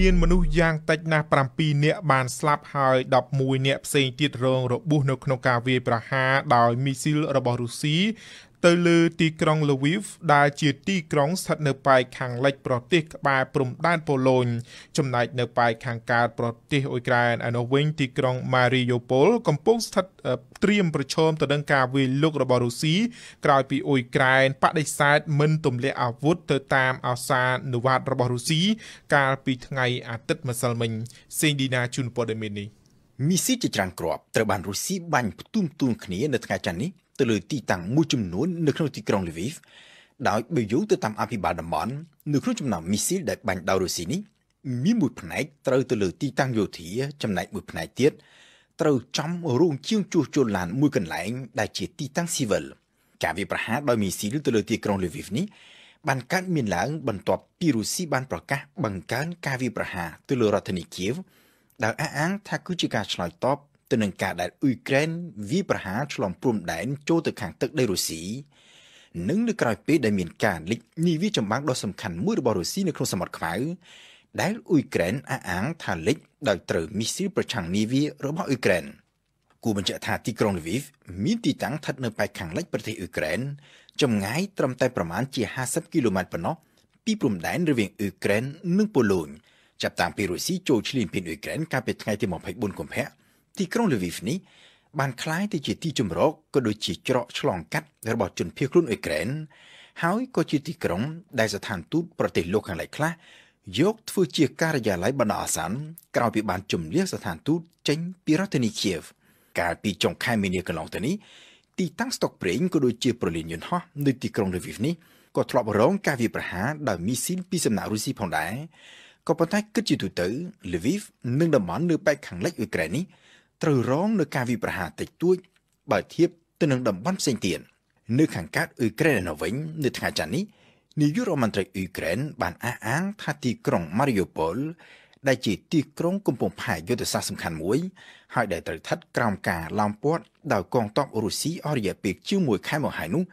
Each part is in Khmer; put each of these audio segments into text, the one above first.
មានមនុស្សយ៉ាងតិចណាស់7នាក់បានស្លាប់ហើយ11នាក់ផ្សេងទៀតរងរបួសនៅក្នុងការវាយប្រហារដោយមីស៊ីលរបស់រុស្ស៊ីទៅលើទីក្រុង Lviv ដែលជាទីក្រុងស្ថិតនៅប៉ែកខាងលិចប្រទេសក្បែរព្រំដែនប៉ូឡូញចំណែកនៅប៉ែកខាងកើតប្រទេសអ៊ុយក្រែនឯនោះវិញទីក្រុង Mariupol កំពុងស្ថិតត្រៀមប្រឈមទៅនឹងការវាយលុករបស់រុស្ស៊ីក្រោយពីអ៊ុយក្រែនបដិសេធមិនទម្លាក់អាវុធទៅតាមអសានុវត្តរបស់រុស្ស៊ីកាលពីថ្ងៃអាទិត្យម្សិលមិញសេងឌីណាជូនព័ត៌មាននេះមីស៊ីជាច្រើនគ្រាប់ត្រូវបានរុស្ស៊ីបាញ់ផ្ទុំទួងគ្នានៅថ្ងៃច័ន្ទនេះទៅលើទីតាំងមួយចំនួននៅក្នុងទីក្រុង Lviv ដោយបើយោងទៅតាមអភិបាលតំបន់នៅក្នុងចំណោមមីស៊ីលដែលបាញ់ដោយរុស្ស៊ីនេះមានមួយផ្នែកត្រូវទៅលើទីតាំងយោធា ចំណែកមួយផ្នែកទៀតត្រូវចំរោងជាងជួសជុលឡានមួយកន្លែងដែលជាទីតាំងស៊ីវិលការវាយប្រហារដោយមីស៊ីលទៅលើទីក្រុង Lviv នេះបានកើតមានឡើងបន្ទាប់ពីរុស្ស៊ីបានប្រកាសបង្កើនការវាយប្រហារទៅលើរដ្ឋធានី Kiev ដែលអះអាងថាគឺជាការឆ្លើយតបទៅនឹងការដែលអ៊ុយក្រែនវាប្រហារឆ្លងព្រំដែនចូលទៅខាងទឹកដីរុស្ស៊ីនិងនៅក្រៅពេលដែលមានការលិចនីវៀចម្បាំងដ៏សំខាន់មួយរបស់រុស្ស៊ីនៅក្នុងសមុទ្រខ្មៅដែលអ៊ុយក្រែនអះអាងថាលិចដោយត្រូវមីស៊ីលប្រឆាំងនីវៀរបស់អ៊ុយក្រែនគូបញ្ជាក់ថាទីក្រុងលវីវមានទីតាំងស្ថិតនៅប៉ែកខាងលិចប្រទេសអ៊ុយក្រែនចម្ងាយត្រឹមតែប្រមាណជា50គីឡូម៉ែត្រប៉ុណ្ណោះពីព្រំដែនរវាងអ៊ុយក្រែននិងប៉ូឡូញចាប់តាំងពីរុស្ស៊ីចូលឈ្លានពានអ៊ុយក្រែនកាលពីថ្ងៃទី24កុម្ភៈទីក្រុងលូវីវនេះបានคล้ายទៅជាទីជំរកក៏ដូចជាច្រកឆ្លងកាត់របស់ជនភៀសខ្លួនអ៊ុយក្រែនហើយក៏ជាទីក្រុងដែលស្ថានទូតប្រទេសលោកខាងលិចខ្លះយកធ្វើជាការិយាល័យបណ្ដោះអាសន្នក្រោយពីបានជំនះស្ថានទូតចេញពីរដ្ឋធានីគៀវកាលពីចុងខែមីនាកន្លងទៅនេះទីតាំងស្តុកប្រេងក៏ដូចជាប្រលានយន្តហោះនៅទីក្រុងលូវីវនេះក៏ធ្លាប់រងការវាយប្រហារដោយមីស៊ីលពីសំណាក់រុស្ស៊ីផងដែរក៏ប៉ុន្តែគិតជាទូទៅលូវីវនិងតំបន់នៅប៉ែកខាងលិចអ៊ុយក្រែននេះត្រូវរងនឹងការវាយប្រហារតិចតួច បើធៀបទៅនឹងតំបន់ផ្សេងទៀតនៅ ខាងកើតអ៊ុយក្រែននៅវិញនៅថ្ងៃច័ន្ទនេះនាយករដ្ឋមន្ត្រីអ៊ុយក្រែនបានអះអាង ថាទីក្រុង Mariupol ដែលជាទីក្រុងកំពង់ផែយុទ្ធសាស្ត្រសំខាន់មួយ ហើយដែលត្រូវស្ថិតក្រោមការឡោមព័ទ្ធដោយកងទ័ពរុស្ស៊ីអស់រយៈពេលជាង1ខែមកហើយនោះ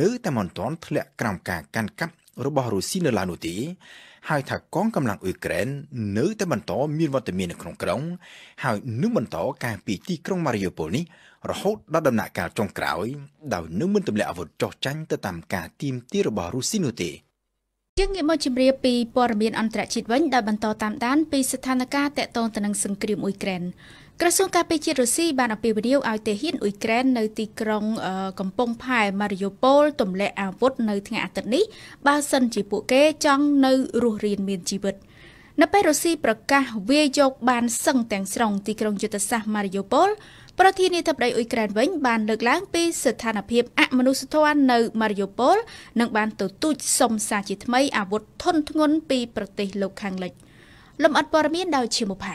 នៅតែមិនទាន់ធ្លាក់ក្រោមការកាន់កាប់របស់រុស្ស៊ីនៅឡើយនោះទេហើយថាកងកម្លាំងអ៊ុយក្រែននៅតែបន្តមានវត្តមាននៅក្នុងក្រុង ហើយនឹងបន្តការពីទីក្រុងម៉ារីយ៉ូពលនេះរហូតដល់ដំណាក់កាលចុងក្រោយដោយនឹងមិនទម្លាក់អាវុធចោះចាញ់ទៅតាមការ ទាមទាររបស់រុស្ស៊ីនោះទេ។ជាងងាកមកជម្រាបពីព័ត៌មានអន្តរជាតិវិញដែលបន្តតាមដានពីស្ថានភាពតាក់ទងទៅនឹងសង្គ្រាមអ៊ុយក្រែនក្រសួងការពារជាតិរុស្ស៊ីបានអំពាវនាវឲ្យទាហានអ៊ុយក្រែននៅទីក្រុងកំពង់ផែម៉ារីយ៉ូប៉ូលទម្លាក់អាវុធនៅថ្ងៃអាទិត្យនេះបើសិនជាពួកគេចង់នៅរស់រានមានជីវិត។នៅពេលរុស្ស៊ីប្រកាសវាយយកបានសឹងទាំងស្រុងទីក្រុងយុទ្ធសាស្ត្រម៉ារីយ៉ូប៉ូលប្រធានាធិបតីអ៊ុយក្រែនវិញបានលើកឡើងពីស្ថានភាពអមនុស្សធម៌នៅម៉ារីយ៉ូប៉ូលនិងបានទទូចសុំសារជាថ្មី អាវុធធុនធ្ងន់ពីប្រទេសលោកខាងលិច លំអិតព័ត៌មានដោយឈីមូផា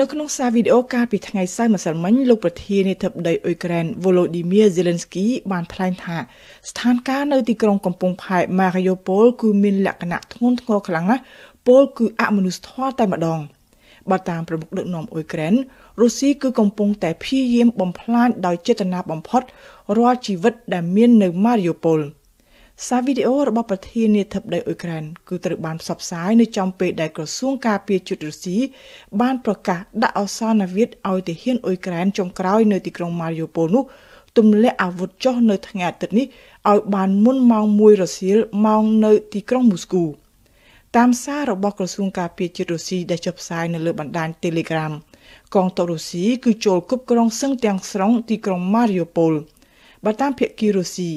នៅក្នុងសារវីដេអូកាលពីថ្ងៃសៅរ៍ម្សិលមិញលោកប្រធានាធិបតីអ៊ុយក្រែន Volodymyr Zelensky បានថ្លែងថាស្ថានភាពនៅទីក្រុងកំពង់ផែ Mariupol គឺមានលក្ខណៈធ្ងន់ធ្ងរខ្លាំងណាស់ពលគឺអមនុស្សធម៌តែម្ដង។បើតាមប្រមុខដឹកនាំអ៊ុយក្រែនរុស្ស៊ីគឺកំពុងតែព្យាយាមបំផ្លាញដោយចេតនាបំផុតរាល់ជីវិតដែលមាននៅម៉ារីយ៉ូពលសារវីដេអូរបស់ប្រធានាធិបតីអ៊ុយក្រែនគឺត្រូវបានផ្សព្វផ្សាយ នៅចំពេលដែលក្រសួងការពារជាតិរុស្ស៊ីបានប្រកាសដាក់អសនវិធឲ្យទាហានអ៊ុយក្រែនចុងក្រោយនៅទីក្រុងម៉ារីយ៉ូពលនោះទម្លាក់អាវុធចុះនៅថ្ងៃអាទិត្យនេះឲ្យបានមុនម៉ោង1រសៀលម៉ោងនៅទីក្រុងមូស្គូ។តាមសាររបស់ក្រសួងការពារជាតិរុស្ស៊ីដែលចុះផ្សាយនៅលើបណ្ដាញ Telegram កងទ័ពរុស្ស៊ីគឺចូលគប់ក្រុងសឹងទាំងស្រុងទីក្រុង Mariupol បើតាមភាគីរុស្ស៊ី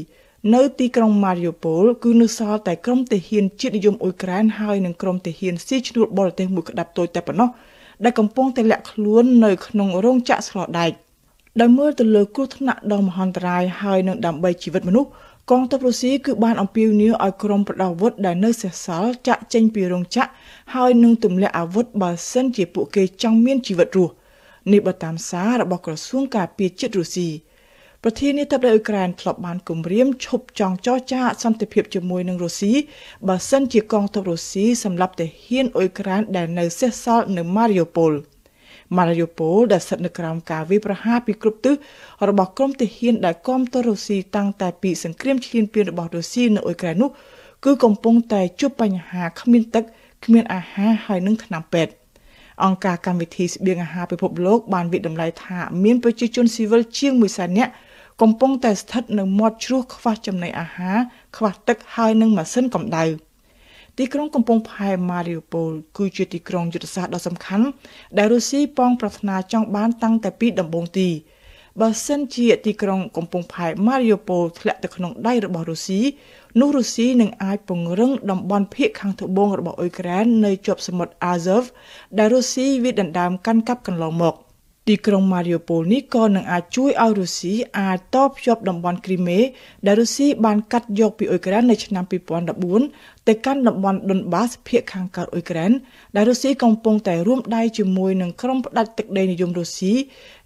នៅទីក្រុង Mariupol គឺនៅសល់តែក្រុមទាហានជាតិនិយមអ៊ុយក្រែនហើយនិងក្រុមទាហានស៊ីឈ្នួលបរទេសមួយក្តាប់តូចតែប៉ុណ្ណោះដែលកំពុងតែលាក់ខ្លួននៅក្នុងរោងចក្រស្លដែកដោយមើលទៅលើគ្រោះថ្នាក់ដ៏មហន្តរាយហើយនឹងដើម្បីជីវិតមនុស្សកងទ័ពរុស្ស៊ីគឺបានអំពាវនាវឲ្យក្រុមប្រដាប់អាវុធដែលនៅសេសសល់ចាក់ចេញពីរោងចក្រហើយនឹងទម្លាក់អាវុធបើសិនជាពួកគេចង់មានជីវិតរស់នេះបើតាមសាររបស់ក្រសួងការពារជាតិរុស្ស៊ីប្រធានាធិបតីអ៊ុយក្រែនធ្លាប់បានគម្រាមឈប់ចង់ចរចាសន្តិភាពជាមួយនឹងរុស្ស៊ីបើសិនជាកងទ័ពរុស្ស៊ីសម្លាប់ទាហានអ៊ុយក្រែនដែលនៅសេសសល់នៅម៉ារីយ៉ូប៉ូល។ម៉ារីយ៉ូប៉ូលដែលស្ថិតនៅក្រោមការវាយប្រហារពីគ្រប់ទិសរបស់ក្រុមទាហានដែលគាំទ្ររុស្ស៊ីតាំងតែពីសង្គ្រាមឈ្លានពានរបស់រុស្ស៊ីនៅអ៊ុយក្រែននោះគឺកំពុងតែជួបបញ្ហាគ្មាន ទឹកគ្មានអាហារហើយនឹងថ្នាំពេទ្យអង្គការកម្មវិធីស្បៀងអាហារពិភពលោក បានវិតម្លៃថា មានប្រជាជនស៊ីវិលជាង1សែននាក់កំពុងតែស្ថិតនៅមាត់ជ្រោះខ្វះចំណីអាហារខ្វះទឹកហើយនឹងម៉ាស៊ីនកម្ដៅ។ទីក្រុងកំពង់ផែម៉ារីយ៉ូប៉ូលគឺជាទីក្រុងយុទ្ធសាស្ត្រដ៏សំខាន់ដែលរុស្ស៊ីប៉ងប្រាថ្នាចង់បានតាំងតែពីដំបូងទីបើសិនជាទីក្រុងកំពង់ផែម៉ារីយ៉ូប៉ូលធ្លាក់ទៅក្នុងដៃរបស់រុស្ស៊ីនោះរុស្ស៊ីនឹងអាចពង្រឹងតំបន់ភៀកខាងត្បូងរបស់អ៊ុយក្រែននៅជាប់សមុទ្រអាហ្សើវដែលរុស្ស៊ីវាដណ្ដើម កាន់កាប់កន្លងមក។ទីក្រុងម៉ារីយ៉ូប៉ូលនេះក៏នឹងអាចជួយឲ្យរុស្ស៊ីអាចតបភ្ជាប់តំបន់គ្រីមេដែលរុស្ស៊ីបានកាត់យក ពីអ៊ុយក្រែននៅឆ្នាំ2014ទៅកាន់តំបន់ដុនបាសភាគខាងកើតអ៊ុយក្រែនដែលរុស្ស៊ីកំពុងតែរួមដៃជាមួយនឹងក្រុមផ្ដាច់ទឹកដីនិយមរុស្ស៊ី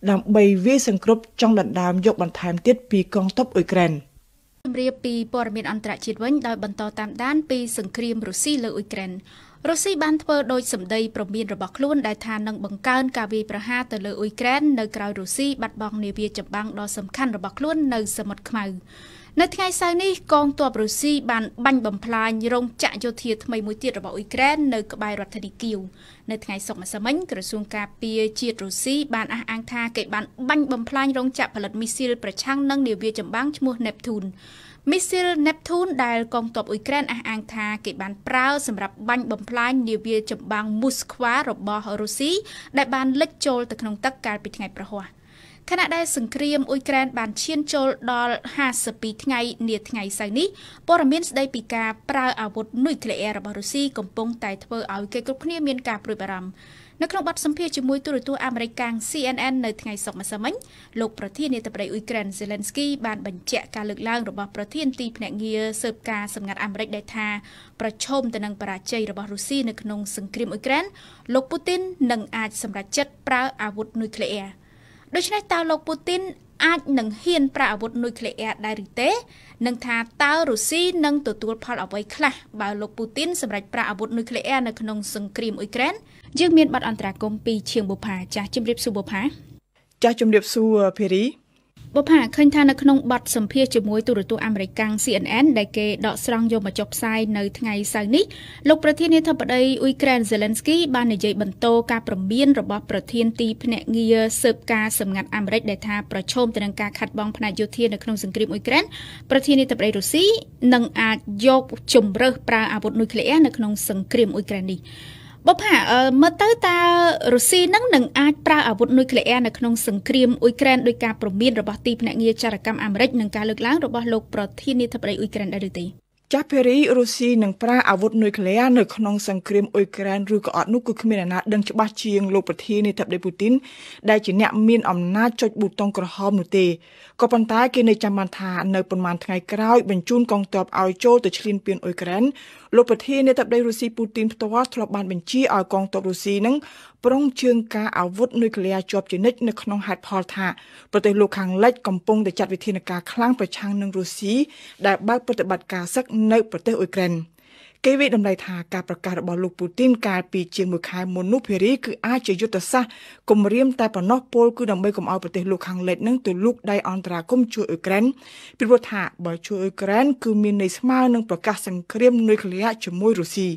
ដើម្បីវាយសង្គ្រប់ចង់ដណ្ដើមយកបន្ថែមទៀតពីកងទ័ពអ៊ុយក្រែន។ជម្រាបពីព័ត៌មានអន្តរជាតិវិញដោយបន្តតាមដានពីសង្គ្រាមរុស្ស៊ីលើអ៊ុយក្រែនរុស្ស៊ីបានធ្វើដោយសម្ដីប្រមានរបស់ខ្លួនដែលថានឹងបង្កើនការវាយប្រហារទៅលើអ៊ុយក្រែននៅក្រៅរុស្ស៊ីបាត់បង់នាវាចម្បាំងដ៏សំខាន់របស់ខ្លួននៅសមុទ្រខ្មៅនៅថ្ងៃសៅរ៍នេះកងទ័ពរុស្ស៊ីបានបាញ់បំផ្លាញរោងចក្រយោធាថ្មីមួយទៀតរបស់អ៊ុយក្រែននៅក្បែររដ្ឋធានីគៀវនៅថ្ងៃសុក្រម្សិលមិញក្រសួងការពារជាតិរុស្ស៊ីបានអះអាងថាគេបានបាញ់បំផ្លាញរោងចក្រផលិតមីស៊ីលប្រឆាំងនឹងនាវាចម្បាំងឈ្មោះ Neptune មីស៊ីល Neptune ដែលកងទ័ពអ៊ុយក្រែនអះអាងថាគេបានប្រើសម្រាប់បាញ់បំផ្លាញនាវាចម្បាំង Moskva របស់រុស្ស៊ីដែលបានលិចចូលទៅក្នុងទឹកកាលពីថ្ងៃប្រហ័សខណៈដែលសង្គ្រាមអ៊ុយក្រែនបានឈានចូលដល់52ថ្ងៃនាថ្ងៃសៅរ៍នេះព័ត៌មានស្ដីពីការប្រើអាវុធនុយក្លេអ៊ែររបស់រុស្ស៊ីកំពុងតែធ្វើឲ្យ គេគ្រប់គ្នាមានការព្រួយបារម្ភនៅក្នុងបទសម្ភាសន៍ជាមួយទូរទស្សន៍អាមេរិកកាំង CNN នៅថ្ងៃសុក្រម្សិលមិញលោកប្រធាននាយកប្រដ័យអ៊ុយក្រែន Zelensky បានបញ្ជាក់ការលើកឡើងរបស់ប្រធានទីភ្នាក់ងារស៊ើបការសម្ងាត់អាមេរិកដែលថាប្រឈមទៅនឹងបរាជ័យរបស់រុស្ស៊ីនៅក្នុង សង្គ្រាមអ៊ុយក្រែនលោកពូទីននឹងអាចសម្រេចចិត្តប្រើអាវុធនុយក្លេអ៊ែរដូច្នេះតើលោកពូទីនអាចនឹងហ៊ានប្រើអាវុធនុយក្លេអ៊ែរដែរឬទេនឹងថាតើរុស្ស៊ីនឹងទទួលផលអ្វីខ្លះបើលោកពូទីនសម្រេចប្រើអាវុធនុយក្លេអ៊ែរនៅក្នុងសង្គ្រាមអ៊ុយក្រែនយើងមានបទអន្តរាគមន៍ពីឈៀងបុផា ចាស់ជំរាបសួរបុផាចាស់ជំរាបសួរភេរីបុប្ផាឃើញថានៅក្នុងបទសម្ភាសជាមួយទូរទស្សន៍អាមេរិកកាំង CNN ដែលគេដកស្រង់យកមកចុះផ្សាយនៅថ្ងៃសៅរ៍នេះលោកប្រធានាធិបតីអ៊ុយក្រែន Zelensky បាននិយាយបន្តការប្រមានរបស់ប្រធានទីភ្នាក់ងារស៊ើបការសម្ងាត់អាមេរិកដែលថាប្រឈមទៅនឹងការខាត់បងផ្នែកយោធានៅក្នុង សង្គ្រាមអ៊ុយក្រែនប្រធានាធិបតីរុស្ស៊ីនឹងអាចយកជំរើសប្រើអាវុធនុយក្លេអ៊ែរនៅក្នុងសង្គ្រាមអ៊ុយក្រែននេះបបផាមើលទៅតើរុស្ស៊ីនឹងនឹងអាចប្រើអាវុធនុយក្លេអ៊ែរនៅក្នុងសង្គ្រាមអ៊ុយក្រែនដោយការព្រមានរបស់ទីភ្នាក់ងារចារកម្មអាមេរិកនិងការលើកឡើងរបស់លោកប្រធានាធិបតីអ៊ុយក្រែនដែរឬទេចាស់ភេរីរុស្ស៊ីនឹងប្រើអាវុធនុយក្លេអ៊ែរនៅក្នុងសង្គ្រាមអ៊ុយក្រែនឬក៏អត់នោះគឺគ្មានអ្នកណាដឹងច្បាស់ជាងលោកប្រធានាធិបតីពូទីនដែលជាអ្នកមានអំណាចចុចប៊ូតុងក្រហមនោះទេក៏ប៉ុន្តែគេនៅចាំបានថានៅប្រហែលថ្ងៃក្រោយ បញ្ជូនកងទ័ពឲ្យចូលទៅឈ្លានពានអ៊ុយក្រែនលោកប្រធានាធិបតីរុស្ស៊ីពូទីនផ្ទាល់ធ្លាប់បានបញ្ជាឲ្យកងទ័ពរុស្ស៊ីនឹងប្រុងជើងការអាវុធនុយក្លេអ៊ែរជាប់ជានិច្ចនៅក្នុងហេតុផលថាប្រទេសលោកខាងលិចកំពុងតែចាត់វិធានការខ្លាំងប្រឆាំងនឹងរុស្ស៊ីដែលបើកប្រតិបត្តិការសឹកនៅប្រទេសអ៊ុយក្រែនគេវិតម្លៃថាការប្រកាសរបស់លោកពូទីនកាលពីជាងមួយខែមុននោះភារីគឺអាចជាយុទ្ធសាស្ត្រគម្រាមតែប៉ុណ្ណោះពលគឺដើម្បីកុំឲ្យប្រទេសលោកខាងលិចនឹងទៅលូកដៃអន្តរាគមជួយអ៊ុយក្រែនពីព្រោះថាបើជួយអ៊ុយក្រែនគឺមានន័យស្មើនឹងប្រកាសសង្គ្រាមនុយក្លេអ៊ែរជាមួយរុស្ស៊ី។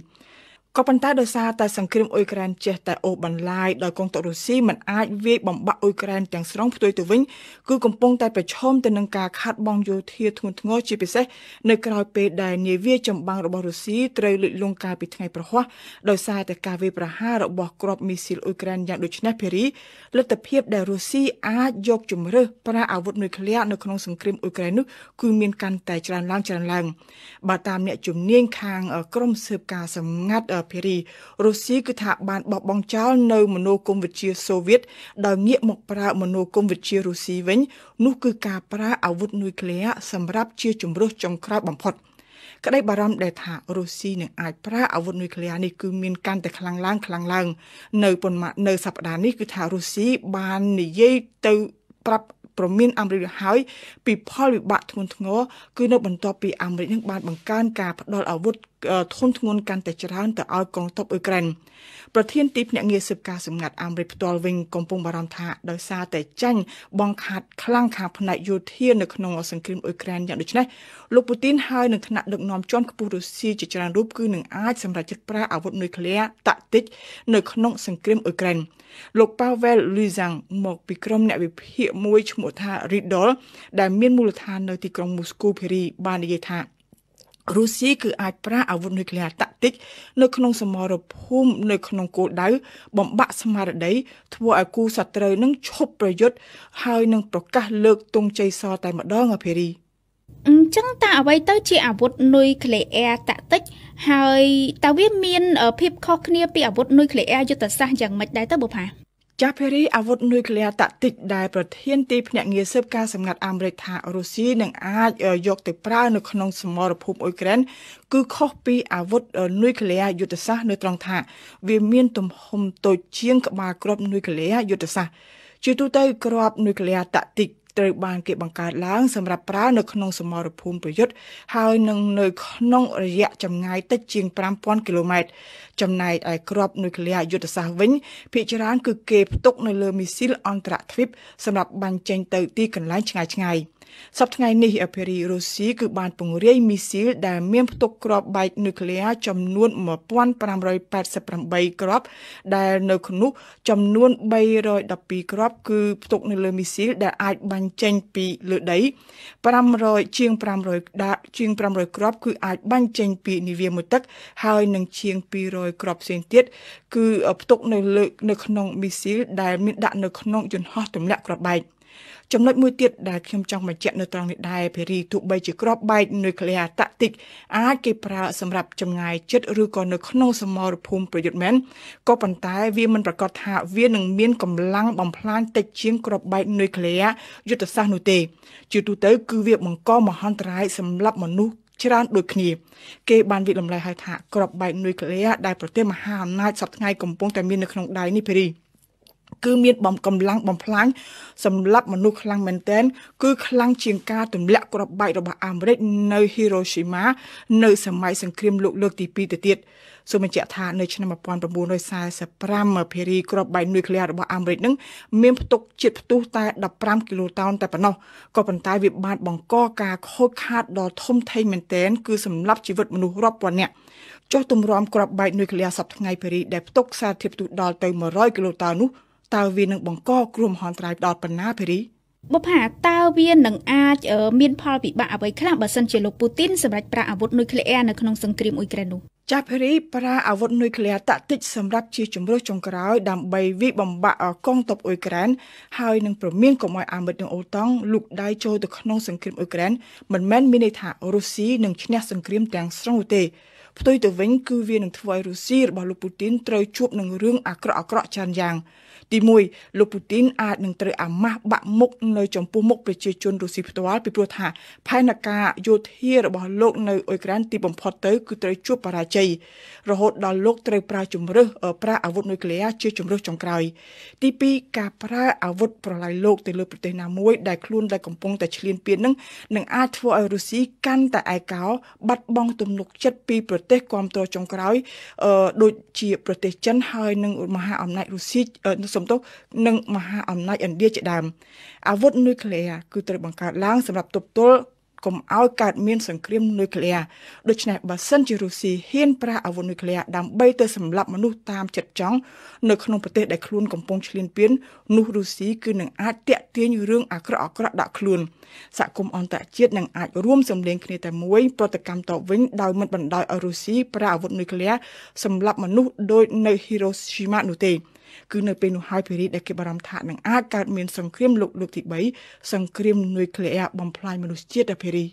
ក៏ប៉ុន្តែដោយសារតែសង្គ្រាមអ៊ុយក្រែនចេះតែអូសបន្លាយដោយកងទ័ពរុស្ស៊ីមិនអាចវាយបំបាក់អ៊ុយក្រែនទាំងស្រុងផ្ទុយទៅវិញគឺកំពុងតែប្រឈមទៅនឹងការខាត់បងយោធាធ្ងន់ធ្ងរជាពិសេសនៅក្រៅពេលដែលនាវាចម្បាំងរបស់រុស្ស៊ីត្រូវលិចលង់កាលពីថ្ងៃប្រហ័សដោយសារតែការវាយប្រហាររបស់គ្រាប់មីស៊ីលអ៊ុយក្រែនយ៉ាងដូចនេះភេរីលទ្ធភាពដែលរុស្ស៊ីអាចយកជំរើសប្រើអាវុធនុយក្លេអ៊ែរនៅក្នុងសង្គ្រាមអ៊ុយក្រែននោះគឺមានកាន់តែច្រើនឡើងច្រើនឡើងបើតាមអ្នកជំនាញខាងក្រមស៊ើបការសម្ងាត់ភារីរុស្ស៊ីគឺថាបានបោះបង់ចោលនៅ មនោគមវិជ្ជាសូវៀតដោយងាកមកប្រើមនោគមវិជ្ជារុស្ស៊ីវិញនោះគឺការប្រើអាវុធនុយក្លេអ៊ែរសម្រាប់ជាជំរំចុងក្រោយបំផុតក្តីបារម្ភដែលថារុស្ស៊ីនឹងអាចប្រើអាវុធនុយក្លេអ៊ែរនេះគឺមានកាន់តែខ្លាំងឡើងខ្លាំងឡើង នៅប៉ុន្មាននៅសប្តាហ៍នេះគឺថារុស្ស៊ីបាននិយាយទៅ ប្រាប់ប្រមានអាមេរិកហើយពីផលវិបាកធ្ងន់ធ្ងរគឺនៅបន្ទាប់ពីអាមេរិកនឹងបាន បង្កើនការផ្តល់អាវុធធនធ្ងន់កាន់តែច្រើនទៅឲ្យកងទ័ពអ៊ុយក្រែនប្រធានទីភ្នាក់ងារស៊ើបការសម្ងាត់អាមេរិកផ្ទាល់វិញកំពុងបារម្ភថាដោយសារតែចាញ់បងខាត់ខ្លាំងខាងផ្នែកយោធានៅក្នុងសង្គ្រាមអ៊ុយក្រែនយ៉ាងដូចនេះលោកពូទីនហើយនឹងថ្នាក់ដឹកនាំជាន់ខ្ពស់រុស្ស៊ីជាច្រើនរូបគឺនឹងអាចសម្រេចចិត្តប្រើអាវុធនុយក្លេអ៊ែរតាក់ទិច នៅក្នុង សង្គ្រាមអ៊ុយក្រែនលោក Pavel Luzang មកពីក្រុមអ្នកវិភាគមួយឈ្មោះថា Riddle ដែលមានមូលដ្ឋាននៅទីក្រុងមូស្គូភារីបាននិយាយថារុស្ស៊ីគឺអាចប្រើអាវុធនុយក្លេអ៊ែរតាក់ទិចនៅក្នុងសមរភូមិនៅក្នុងគោលដៅបំបាក់ស្មារតីធ្វើឲ្យគូសត្រូវនឹងឈប់ប្រយុទ្ធហើយនឹងប្រកាសលើកទង់ជ័យសតែម្ដងអាភេរីអញ្ចឹងតើអ្វីទៅជាអាវុធនុយក្លេអ៊ែរតាក់ទិចហើយតើវាមានភាពខុសគ្នាពីអាវុធនុយក្លេអ៊ែរយុទ្ធសាស្ត្រយ៉ាងម៉េចដែរទៅបុផាចាស់ភេរីអាវុធនុយក្លេអ៊ែរតាក់ទិចដែលប្រធានទីភ្នាក់ងារស៊ើបការសម្ងាត់អាមេរិកថារុស្ស៊ីនឹងអាច យកទៅប្រើនៅក្នុង សមរភូមិអ៊ុយក្រែនគឺខុសពីអាវុធនុយក្លេអ៊ែរយុទ្ធសាស្ត្រនៅត្រង់ថា វា មាន ទំហំតូចជាងក្បាលគ្រាប់នុយក្លេអ៊ែរយុទ្ធសាស្ត្រជាទូទៅគ្រាប់នុយក្លេអ៊ែរតាក់ទិចត្រូវបានគេបង្កើតឡើង សម្រាប់ប្រើនៅក្នុង សមរភូមិប្រយុទ្ធហើយនឹងនៅក្នុងរយៈចម្ងាយតិចជាង5000គីឡូម៉ែត្រចំណែកឯក្របនុយក្លេអ៊ែរយុទ្ធសាស្ត្រវិញភាគច្រើនគឺគេផ្ទុកនៅលើមីស៊ីលអន្តរជាតិសម្រាប់បាញ់ចេញទៅទីកន្លែងឆ្ងាយឆ្ងាយៗសប្តាហ៍នេះអភិរីរុស្ស៊ីគឺបានពង្រាយមីស៊ីល ដែល មានផ្ទុកគ្រាប់បែកនុយក្លេអ៊ែរចំនួន1588គ្រាប់ ដែលនៅក្នុងនោះចំនួន312គ្រាប់ គឺផ្ទុក នៅលើមីស៊ីល ដែលអាចបាញ់ចេញពីលើដី500ជាង500ដាក់ជាង500គ្រាប់ គឺអាចបាញ់ចេញ ពីនាវាមួយទឹក ហើយនឹងជាង200គ្រាប់ផ្សេងទៀតគឺផ្ទុកនៅលើនៅក្នុងមីស៊ីលដែលមានដាក់នៅក្នុងយន្តហោះទម្លាក់គ្រាប់បែក។ចំណុចមួយទៀតដែលខ្ញុំចង់បញ្ជាក់នៅត្រង់នេះដែរភេរីទោះបីជាក្របបែកនុយក្លេអ៊ែរតាក់ទិកអាចគេប្រើសម្រាប់ចម្ងាយចិត្តឬក៏នៅក្នុងសមរភូមិប្រយុទ្ធមែនក៏ប៉ុន្តែវាមិនប្រកាសថាវានឹងមានកម្លាំងបំផ្លាញតិចជាងក្របបែកនុយក្លេអ៊ែរយុទ្ធសាស្ត្រនោះទេជាទូទៅគឺវាបង្កមហន្តរាយសម្រាប់មនុស្សច្រើនដូចគ្នាគេបានវិលំលែងឲ្យថាក្របបែកនុយក្លេអ៊ែរដែលប្រទេសមហាអំណាចសពថ្ងៃកំពុងតែមាននៅក្នុងដៃនេះភេរីគឺមានបំកម្លាំងបំផ្លាញសម្លាប់មនុស្សខ្លាំងមែនទែនគឺខ្លាំងជាងការទម្លាក់គ្រាប់បែករបស់អាមេរិកនៅ Hiroshima នៅសម័យសង្គ្រាមលោកលើកទី2ទៅទៀតសូមបញ្ជាក់ថានៅឆ្នាំ1945ភារីគ្រាប់បែកនុយក្លេអ៊ែររបស់អាមេរិកនឹងមានផ្ទុកជាតិផ្ទុះតែ15គីឡូតោនតែប៉ុណ្ណោះក៏ប៉ុន្តែវាបានបង្កការខូចខាតដល់ធំធេងមែនទែនគឺសម្លាប់ជីវិតមនុស្សរាប់ពាន់នាក់ចុះទម្រាំគ្រាប់បែកនុយក្លេអ៊ែរសប្តាហ៍ថ្ងៃភារីដែលផ្ទុកសារធាតុផ្ទុះដល់ទៅ100គីឡូតោននោះតើវានឹងបង្ក គ្រោះមហន្តរាយដល់ប៉ុណ្ណាភេរីបុប្ផាតើវានឹងអាចមានផលវិបាកអ្វីខ្លះបើសិនជាលោកពូទីនសម្រេចប្រើអាវុធនុយក្លេអ៊ែរនៅក្នុងសង្គ្រាមអ៊ុយក្រែននោះចាភេរីប្រើអាវុធនុយក្លេអ៊ែរតាក់ទិចសម្រាប់ជាជំរុះចុងក្រោយដើម្បីវាបំបាក់កងទ័ពអ៊ុយក្រែនហើយនឹងព្រមានកុំឲ្យអាមេរិកនិងអូតង់លូកដៃចូលទៅក្នុងសង្គ្រាមអ៊ុយក្រែនមិនមែនមានន័យថារុស្ស៊ីនឹងឈ្នះសង្គ្រាមទាំងស្រុងទេផ្ទុយទៅវិញគឺវានឹងធ្វើឲ្យរុស្ស៊ីរបស់លោកពូទីនត្រូវជួបនឹងរឿងអាក្រក់អាក្រក់ច្រើនយ៉ាង ទី1លោកពូទីនអាចនឹងត្រូវអាម៉ាស់បាក់មុខនៅចំពោះមុខប្រជាជនរុស្ស៊ីផ្ទាល់ពីព្រោះថាផែនការយោធារបស់លោកនៅអ៊ុយក្រែនទីបំផុតទៅគឺត្រូវជួបបរាជ័យរហូតដល់លោកត្រូវប្រើជំរើសប្រើអាវុធនុយក្លេអ៊ែរជាជំរើសចុងក្រោយទី2ការប្រើអាវុធប្រឡាយលោកទៅលើប្រទេសណាមួយដែលខ្លួនតែកំពុង តែឈ្លានពាននឹងនឹងអាចធ្វើឲ្យរុស្ស៊ីកាន់តែឯកោបាត់បង់ទំនុកចិត្តពីប្រទេសគ្រប់គ្រងចុងក្រោយដូចជា ប្រទេសចិនហើយនិងមហាអំណាចរុស្ស៊ីសំទោសនិងមហាអំណាចឥណ្ឌាជាដើមអាវុធនុយក្លេអ៊ែរគឺត្រូវបង្កើតឡើងសម្រាប់ទប់ទល់កុំឲ្យកើតមានសង្គ្រាមនុយក្លេអ៊ែរដូច្នេះបើសិនជារុស្ស៊ីហ៊ានប្រើអាវុធនុយក្លេអ៊ែរដើម្បីទៅសម្លាប់មនុស្សតាមចិត្តចង់នៅក្នុងប្រទេស ដែលខ្លួនកំពុងឈ្លានពាន នោះរុស្ស៊ីគឺនឹងអាចតាក់ទាញរឿងអាក្រក់អាក្រក់ដាក់ខ្លួនសហគមន៍អន្តរជាតិនឹងអាចរួមសម្លេងគ្នាតែមួយប្រតិកម្មតបវិញ ដោយមិនបណ្ដោយឲ្យរុស្ស៊ីប្រើអាវុធនុយក្លេអ៊ែរសម្លាប់មនុស្សដោយនៅ Hiroshima នោះទេគឺនៅពេលនោះហើយភារីដែលគេបារម្ភថានឹងអាចកើតមានសង្គ្រាមលោកលើកទី3សង្គ្រាមនុយក្លេអ៊ែរបំផ្លាញមនុស្សជាតិដែលភារី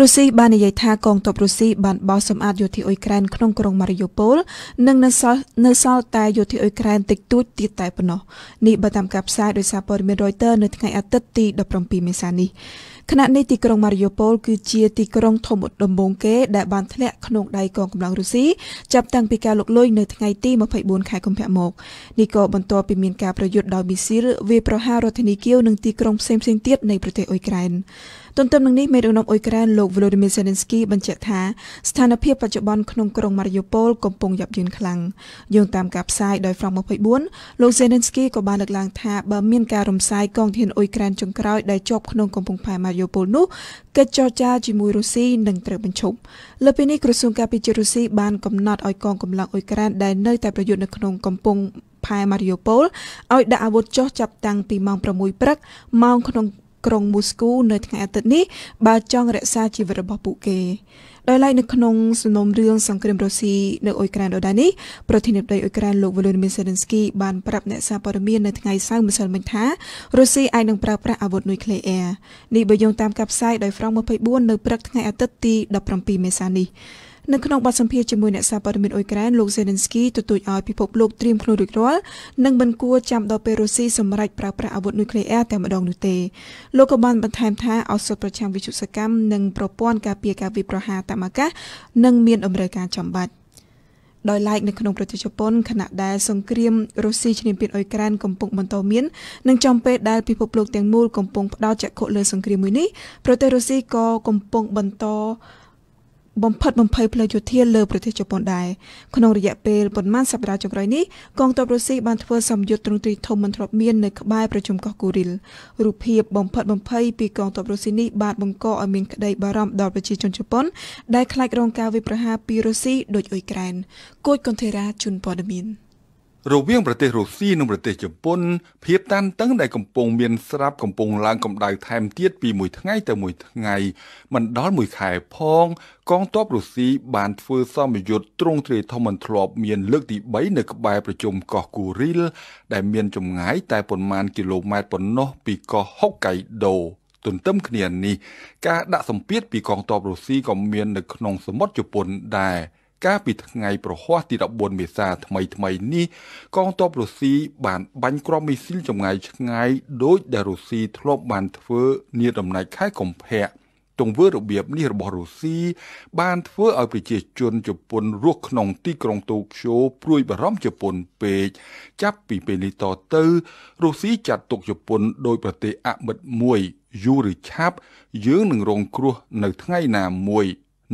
រុស្ស៊ីបាននិយាយថាកងទ័ពរុស្ស៊ីបានបោះសម្អាតយោធាអ៊ុយក្រែនក្នុងក្រុងម៉ារីយ៉ូប៉ូលនិងនៅសល់នៅសល់តែយោធាអ៊ុយក្រែនតិចតួចទៀតតែប៉ុណ្ណោះនេះបើតាមការផ្សាយដោយសារព័ត៌មាន Reuters នៅថ្ងៃអាទិត្យទី17មេសានេះខណៈនេះទីក្រុងម៉ារីយ៉ូប៉ូលគឺជាទីក្រុងធំដំបូងគេដែលបានធ្លាក់ក្នុងដៃកងកម្លាំងរុស្ស៊ីចាប់តាំងពីការលុកលុយនៅថ្ងៃទី24ខែកុម្ភៈមកនេះក៏បន្ទាប់ពីមានការប្រយុទ្ធដោយមីស៊ីលវាយប្រហាររដ្ឋាភិបាលគៀវនិងទីក្រុងផ្សេងៗទៀតនៃប្រទេសអ៊ុយក្រែន។ទន្ទឹមនឹងនេះមេដឹកនាំអ៊ុយក្រែនលោក Volodymyr Zelensky បញ្ជាក់ថាស្ថានភាពបច្ចុប្បន្នក្នុងក្រុង Mariupol កំពុងយ៉ាប់យ៉ឺនខ្លាំងយោងតាមការផ្សាយដោយ Front 24លោក Zelensky ក៏បានលើកឡើងថាបើមានការរំសាយកងធានអ៊ុយក្រែនចុងក្រោយដែលជាប់ក្នុងកំពង់ផែ Mariupol នោះកិច្ចចរចាជាមួយរុស្ស៊ីនឹងត្រូវបញ្ឈប់លើពីនេះក្រសួងការពារជាតិរុស្ស៊ីបានកំណត់ឲ្យកងកម្លាំងអ៊ុយក្រែនដែលនៅតែប្រយុទ្ធនៅក្នុងកំពង់ផែ Mariupol ឲ្យដាក់អាវុធចុះចាប់តាំងពីម៉ោង6ព្រឹកម៉ោងក្នុងក្រុងមូស្គូនៅថ្ងៃអាទិត្យនេះបើចង់រក្សាជីវិតរបស់ពួកគេដោយឡែកនៅក្នុងសំណុំរឿងសង្គ្រាមរុស្ស៊ីនៅអ៊ុយក្រែនដដែលនេះប្រធានាធិបតីអ៊ុយក្រែនលោក Volodymyr Zelensky បាន ប្រាប់អ្នកសារព័ត៌មាននៅថ្ងៃសៅរ៍ម្សិលមិញថារុស្ស៊ីអាចនឹងប្រើប្រាស់អាវុធនុយក្លេអ៊ែរនេះបើយោងតាមការផ្សាយដោយ France 24នៅព្រឹកថ្ងៃអាទិត្យទី17មេសានេះនៅក្នុងបទសម្ភាសជាមួយអ្នកសារព័ត៌មានអ៊ុយក្រែនលោក Zelensky ទទូចឲ្យពិភពលោកត្រៀមខ្លួនរួចរាល់និងមិនគួរចាំដល់ពេលរុស្ស៊ីសម្រេចប្រើប្រាស់អាវុធនុយក្លេអ៊ែរតែម្ដងនោះទេលោកក៏បានបន្ថែមថាឱសថប្រចាំវិទ្យុសកម្មនិងប្រព័ន្ធការពារការវាយប្រហារតាមអាកាសនឹងមានតម្រូវការចាំបាច់ដោយឡែកនៅក្នុងប្រទេសជប៉ុនខណៈដែលសង្គ្រាមរុស្ស៊ីឈ្លានពានអ៊ុយក្រែនកំពុងបន្តមាននិងចំពេលដែលពិភពលោកទាំងមូលកំពុងផ្ដោតចក្ខុលើសង្គ្រាមមួយនេះប្រទេសរុស្ស៊ីក៏កំពុងបន្តបំផិតបំភ័យផ្លូវយោធាលើប្រទេសជប៉ុនដែរក្នុងរយៈពេលប្រមាណសប្តាហ៍ចុងក្រោយនេះកងទ័ពរុស្ស៊ីបានធ្វើសម្ពយុទ្ធទ្រង់ទ្រាយធំមិនធ្លាប់មាននៅក្បែរប្រជុំកោះគូរីលរូបភាពបំផិតបំភ័យពីកងទ័ពរុស្ស៊ីនេះបានបង្កឲ្យមានក្តីបារម្ភដល់ប្រជាជនជប៉ុន ដែលខ្លាចរងការវាយប្រហារពីរុស្ស៊ីដោយអ៊ុយក្រែនគូចកុនធេរ៉ាជូនព័ត៌មាន។រវាងប្រទេសរុស្ស៊ីនិងប្រទេសជប៉ុនភាពតានតឹងដែលកំពុងមានស្រាប់កំពុងឡើងកម្ដៅថែមទៀតពីមួយថ្ងៃទៅមួយថ្ងៃ មិនដល់មួយខែផង កងទ័ពរុស្ស៊ីបានធ្វើសម្ពយុទ្ធទ្រង់ទ្រាយធំមិនធ្លាប់មានលើក ទី3នៅក្បែរប្រជុំកោះគូរីល ដែលមានចម្ងាយតែប្រមាណគីឡូម៉ែត្រប៉ុណ្ណោះពីកោះហុកកៃដូ ទន្ទឹមគ្នានេះការដាក់សម្ពាធពីកងទ័ពរុស្ស៊ីក៏មាននៅក្នុងសមុទ្រជប៉ុនដែរ។កាលពីថ្ងៃប្រហ័សទី14មេសាថ្មីថ្មីនេះកងទ័ពរុស្ស៊ីបានបាញ់គ្រាប់មីស៊ីលចម្ងាយឆ្ងាយដោយដែលរុស្ស៊ីធ្លាប់បានធ្វើនាដំណាច់ខែកុម្ភៈទង្វើរបៀបនេះរបស់រុស្ស៊ីបានធ្វើឲ្យប្រជាជនជប៉ុនរស់ក្នុងទីក្រុងតូក្យូព្រួយបារម្ភជប៉ុនពេកចាប់ពីពេលនេះតទៅរុស្ស៊ីចាត់ទុកជប៉ុនដោយប្រទេសអមិត្តមួយយូរឬឆាប់យើងនឹងរងគ្រោះនៅថ្ងៃណាមួយ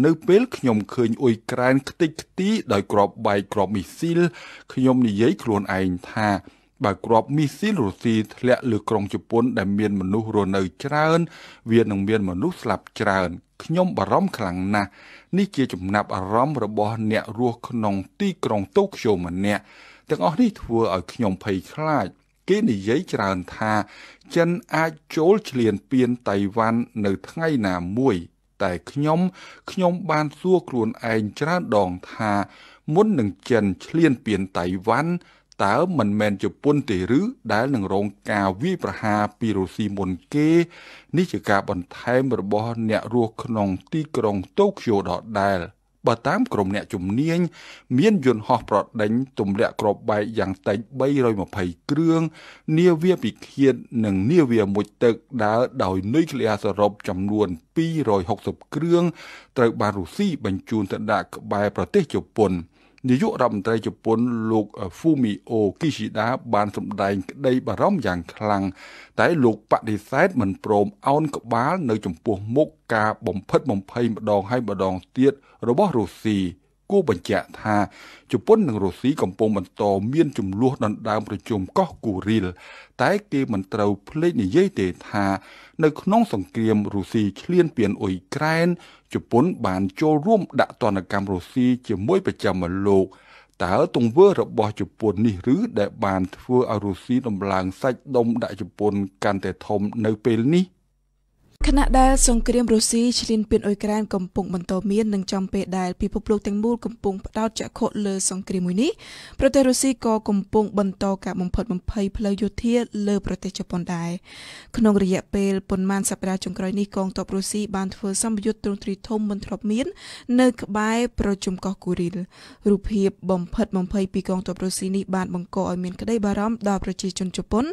នៅពេលខ្ញុំឃើញអ៊ុយក្រែនខ្ទេចខ្ទីដោយក្របបែកក្របមីស៊ីល ខ្ញុំនិយាយខ្លួនឯងថាបើក្របមីស៊ីលរុស្ស៊ីធ្លាក់លើក្រុងជប៉ុនដែលមានមនុស្សរស់នៅច្រើន វានឹងមានមនុស្សស្លាប់ច្រើនខ្ញុំបារម្ភខ្លាំងណាស់នេះជាចំណាប់អារម្មណ៍របស់អ្នករស់ក្នុងទីក្រុងតូក្យូម្នាក់ទាំងអស់នេះធ្វើឲ្យខ្ញុំភ័យខ្លាចគេនិយាយច្រើនថា ចិនអាចចូលឈ្លានពានតៃវ៉ាន់នៅថ្ងៃណាមួយតែខ្ញុំ ខ្ញុំបានសួរខ្លួនឯងច្រើនដងថា មុននឹងចិនឈ្លានពានតៃវ៉ាន់តើមិនមែនជប៉ុនទេឬដែលនឹងរងការវាយប្រហារពីរុស្ស៊ីមុនគេនេះជាការបន្ថែមរបស់អ្នករស់ក្នុងទីក្រុងតូក្យូដដែល។បើតាមក្រុមអ្នកជំនាញ មានយន្តហោះប្រដេញទម្លាក់គ្រាប់បែកយ៉ាងតិច320គ្រឿងនាវាពិឃាតនិង នាវាមួយទឹកដើរដោយនុយក្លេអ៊ែរសរុបចំនួន260គ្រឿងត្រូវបានរុស្ស៊ីបញ្ជូនទៅដាក់ក្បែរប្រទេសជប៉ុន។នាយករដ្ឋមន្ត្រីជប៉ុនលោក Fumio Kishida បានសម្ដែងក្តីបារម្ភយ៉ាងខ្លាំងតែលោកបដិសេធមិនព្រមអោនក្បាល នៅចំពោះ មុខការបំផិតបំភ័យម្ដងហើយម្ដងទៀតរបស់រុស្ស៊ី។គូបញ្ជាក់ថាជប៉ុននិងរុស្ស៊ីកំពុងបន្ត មាន ចំនួនដណ្ដើមប្រជុំកោះគូរីល តែគេមិនត្រូវភ្លេចនិយាយទេថានៅ ក្នុង សង្គ្រាមរុស្ស៊ីឈ្លានពានអ៊ុយក្រែនជប៉ុន បាន ចូលរួមដាក់ទណ្ឌកម្មរុស្ស៊ីជាមួយប្រចាំលោកតើទង្វើរបស់ ជប៉ុននេះ ឬ ដែលបានធ្វើឲ្យរុស្ស៊ីដំឡើងសាច់ដុំដាក់ជប៉ុន កាន់តែធំនៅពេលនេះខណៈដែលសង្គ្រាមរុស្ស៊ីឈ្លានពានអ៊ុយក្រែនកំពុង បន្តមាននិងចំពេលដែលពិភពលោកទាំងមូលកំពុងផ្ដោតចក្ខុលើសង្គ្រាមមួយនេះប្រទេសរុស្ស៊ីក៏កំពុងបន្តការបំផិតបំភ័យផ្លូវយោធាលើប្រទេសជប៉ុនដែរក្នុងរយៈពេលប៉ុន្មានសប្តាហ៍ចុងក្រោយនេះកងទ័ពរុស្ស៊ីបានធ្វើសម្ពយុទ្ធទ្រង់ទ្រីធំមិនធ្លាប់មាន នៅ ក្បែរប្រជុំកោះគូរីលរូបភាព បំផិតបំភ័យពីកងទ័ពរុស្ស៊ីនេះបាន បង្កឲ្យមានក្តីបារម្ភដល់ប្រជាជនជប៉ុន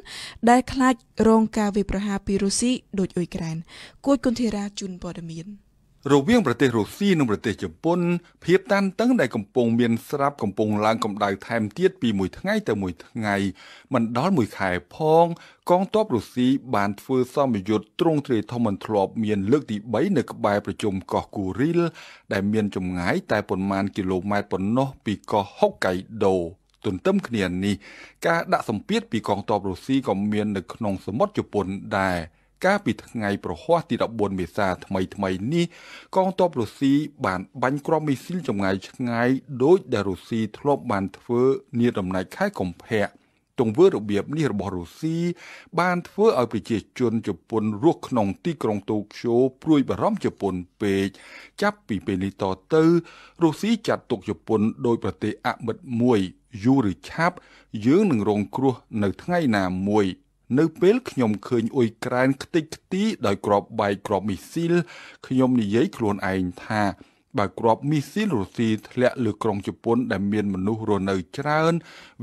ដែលខ្លាចរងការវាយប្រហារពីរុស្ស៊ីដោយអ៊ុយក្រែន។គួចគុនធារាជូនព័ត៌មានរវាងប្រទេសរុស្ស៊ីនិងប្រទេសជប៉ុន ភាពតានតឹងដែលកំពុងមានស្រាប់កំពុងឡើងកម្ដៅថែមទៀតពីមួយថ្ងៃទៅមួយថ្ងៃមិនដល់មួយខែផង កងទ័ពរុស្ស៊ីបានធ្វើសម្ពយុទ្ធទ្រង់ទ្រាយធំមិនធ្លាប់មានលើកទី3នៅក្បែរប្រជុំកោះគូរីល ដែលមានចម្ងាយតែប្រមាណគីឡូម៉ែត្រប៉ុណ្ណោះពីកោះហុកកៃដូទន្ទឹមគ្នានេះការដាក់សម្ពាធពីកងទ័ពរុស្ស៊ីក៏មាននៅក្នុងសមុទ្រជប៉ុនដែរ។កាលពីថ្ងៃប្រហ័សទី14មេសា ថ្មីថ្មីនេះកងទ័ពរុស្ស៊ីបានបាញ់ក្រុមមីស៊ីលចម្ងាយឆ្ងាយដោយដែលរុស្ស៊ីធ្លាប់បានធ្វើនាដំណាច់ខែកុម្ភៈទង្វើរបៀបនេះរបស់រុស្ស៊ីបានធ្វើឲ្យប្រជាជនជប៉ុនរស់ក្នុងទីក្រុងតូក្យូព្រួយបារម្ភជប៉ុនពេកចាប់ពីពេលនេះតទៅរុស្ស៊ីចាត់ទុកជប៉ុនដោយប្រទេសអមិត្តមួយយូរឬឆាប់យើងនឹងរងគ្រោះនៅថ្ងៃណាមួយ។នៅពេលខ្ញុំឃើញអ៊ុយក្រែនខ្ទេចខ្ទីដោយក្របបែកក្របមីស៊ីលខ្ញុំនិយាយខ្លួនឯងថាបើក្របមីស៊ីលរុស្ស៊ីធ្លាក់លើក្រុងជប៉ុនដែលមានមនុស្សរស់នៅច្រើន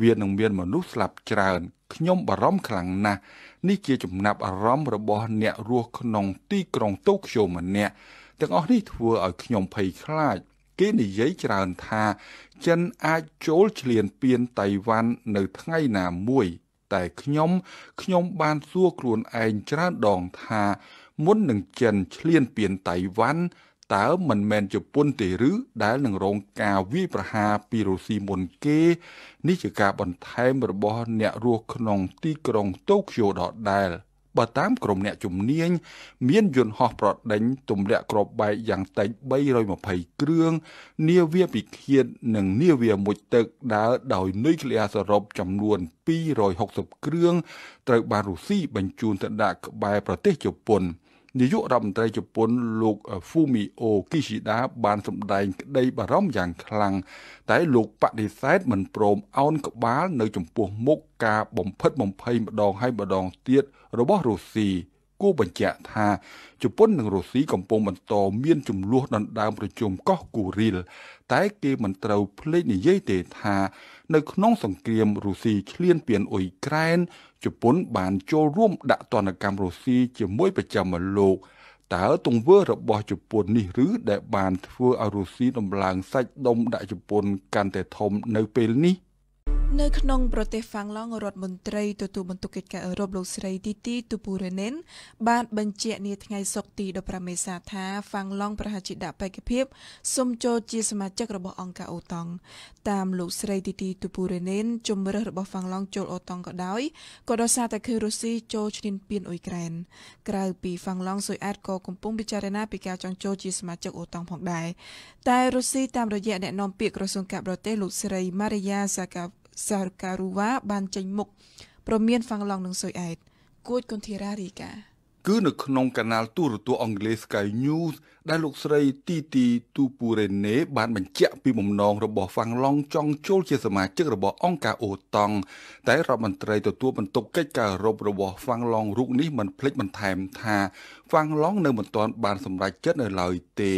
វានឹងមានមនុស្សស្លាប់ច្រើនខ្ញុំបារម្ភខ្លាំងណាស់នេះជាចំណាប់អារម្មណ៍របស់អ្នករស់ក្នុងទីក្រុងតូក្យូម្នាក់ទាំងអស់នេះធ្វើឲ្យខ្ញុំភ័យខ្លាចគេនិយាយច្រើនថា ចិនអាចចូលឈ្លានពានតៃវ៉ាន់នៅថ្ងៃណាមួយតែខ្ញុំ ខ្ញុំបានសួរខ្លួនឯងច្រើនដងថា មុននឹងចិនឈ្លានពានតៃវ៉ាន់តើមិនមែនជប៉ុនទេឬដែលនឹងរងការវាយប្រហារពីរុស្ស៊ីមុនគេនេះជាការបន្ថែមរបស់អ្នករស់ក្នុងទីក្រុងតូក្យូដដែល។បើតាមក្រុមអ្នកជំនាញមានយន្តហោះប្រដេញទម្លាក់គ្រាប់បែកយ៉ាងតិច320គ្រឿងនាវាពិឃាតនិងនាវាមុជទឹកដើរដោយនុយក្លេអ៊ែរសរុបចំនួន260គ្រឿងត្រូវបានរុស្ស៊ីបញ្ជូនទៅដាក់ក្បែរប្រទេសជប៉ុន។នាយករដ្ឋមន្ត្រីជប៉ុនលោក Fumio Kishida បានសម្ដែងក្តីបារម្ភយ៉ាងខ្លាំងតែលោកបដិសេធមិនព្រមអោនក្បាល នៅចំពោះ មុខការបំផិតបំភ័យម្ដងហើយម្ដងទៀតរបស់រុស្ស៊ីគូបញ្ជាក់ថាជប៉ុននិងរុស្ស៊ីកំពុងបន្តមាន ចំនួនដណ្ដើម ប្រជុំកោះគូរីល តែគេមិនត្រូវភ្លេចនិយាយទេថានៅក្នុងសង្គ្រាមរុស្ស៊ីឈ្លានពានអ៊ុយក្រែនជប៉ុនបានចូលរួមដាក់ទណ្ឌកម្មរុស្ស៊ីជាមួយប្រចាំលោក តើទង្វើរបស់ជប៉ុននេះឬដែលបានធ្វើឲ្យរុស្ស៊ីដំឡើងសាច់ដុំដាក់ជប៉ុនកាន់តែធំនៅពេលនេះ។នៅក្នុងប្រទេសហ្វាំងឡង់រដ្ឋមន្ត្រីទទួលបន្ទុកកិច្ចការអឺរ៉ុបលោកស្រីទីទីទូពូរ៉េនិនបានបញ្ជាក់នាថ្ងៃសុក្រទី15មេសាថាហ្វាំងឡង់ប្រហែលជាដាក់បេក្ខភាពសុំចូលជាសមាជិករបស់អង្គការអូតង់តាមលោកស្រីទីទីទូពូរ៉េនិនជំរើសរបស់ហ្វាំងឡង់ចូលអូតង់ក៏ដោយក៏ដោយសារតែឃើញរុស្ស៊ីចូលឈ្លានពានអ៊ុយក្រែនក្រៅពីហ្វាំងឡង់ស៊ុយអែតក៏កំពុងពិចារណាពីការចង់ចូលជាសមាជិកអូតង់ផងដែរតែរុស្ស៊ីតាមរយៈអ្នកនាំពាក្យក្រសួងការបរទេសលោកស្រីម៉ារីយ៉ាសាកាសារការូវ៉ាបានចេញមុខប្រមានហ្វាំងឡង់និងស៊ុយអែតគួចកុនធីរ៉ារីកាគឺនៅក្នុងកាណាលទូរទស្សន៍អង់គ្លេស Sky News ដែលលោកស្រីទីទីទូពូរ៉េណេបានបញ្ជាក់ពីបំណងរបស់ហ្វាំងឡុងចង់ចូលជាសមាជិករបស់អង្គការអូតង់តែរដ្ឋមន្ត្រីទទួលបន្ទុកកិច្ចការអឺរ៉ុបរបស់ហ្វាំងឡុងរូបនេះមិនភ្លេចបន្ថែម ថាហ្វាំងឡុងនៅមិនទាន់បានសម្រេចចិត្តនៅឡើយទេ